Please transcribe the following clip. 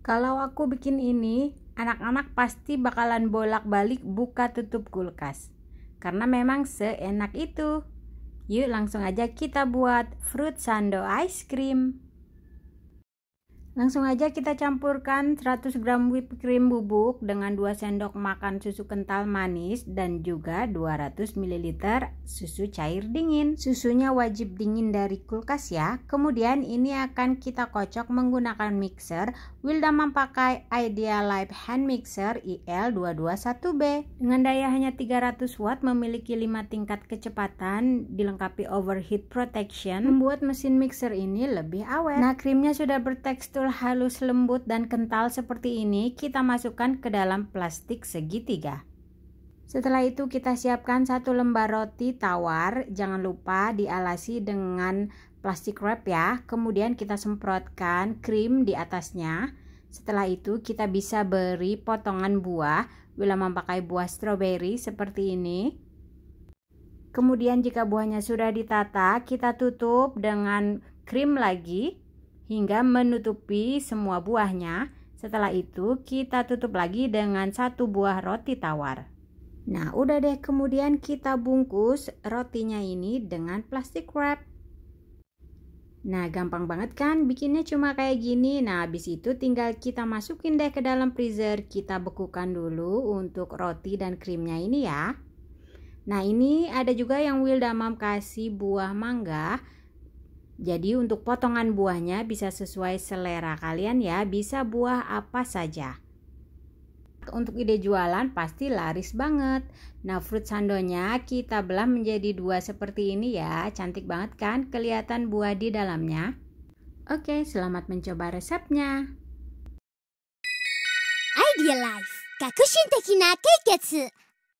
Kalau aku bikin ini, anak-anak pasti bakalan bolak-balik buka tutup kulkas. Karena memang seenak itu. Yuk langsung aja kita buat fruit sando ice cream. Langsung aja kita campurkan 100 gram whipped cream bubuk dengan 2 sendok makan susu kental manis dan juga 200 ml susu cair dingin. Susunya wajib dingin dari kulkas ya. Kemudian ini akan kita kocok menggunakan mixer. Wilda memakai Idea Life Hand Mixer IL221B. Dengan daya hanya 300 watt memiliki 5 tingkat kecepatan dilengkapi overheat protection membuat mesin mixer ini lebih awet. Nah, krimnya sudah bertekstur betul-betul halus lembut dan kental seperti ini kita masukkan ke dalam plastik segitiga. Setelah itu kita siapkan satu lembar roti tawar, jangan lupa dialasi dengan plastik wrap ya. Kemudian kita semprotkan krim di atasnya. Setelah itu kita bisa beri potongan buah bila memakai buah stroberi seperti ini. Kemudian jika buahnya sudah ditata, kita tutup dengan krim lagi hingga menutupi semua buahnya. Setelah itu kita tutup lagi dengan satu buah roti tawar. Nah udah deh kemudian kita bungkus rotinya ini dengan plastik wrap. Nah gampang banget kan bikinnya cuma kayak gini Nah habis itu tinggal kita masukin deh ke dalam freezer Kita bekukan dulu untuk roti dan krimnya ini ya Nah ini ada juga yang Wilda Mam kasih buah mangga jadi untuk potongan buahnya bisa sesuai selera kalian ya, bisa buah apa saja. Untuk ide jualan pasti laris banget. Nah, fruit sandonya kita belah menjadi dua seperti ini ya. Cantik banget kan kelihatan buah di dalamnya. Oke, selamat mencoba resepnya. Idea Life, Keiketsu.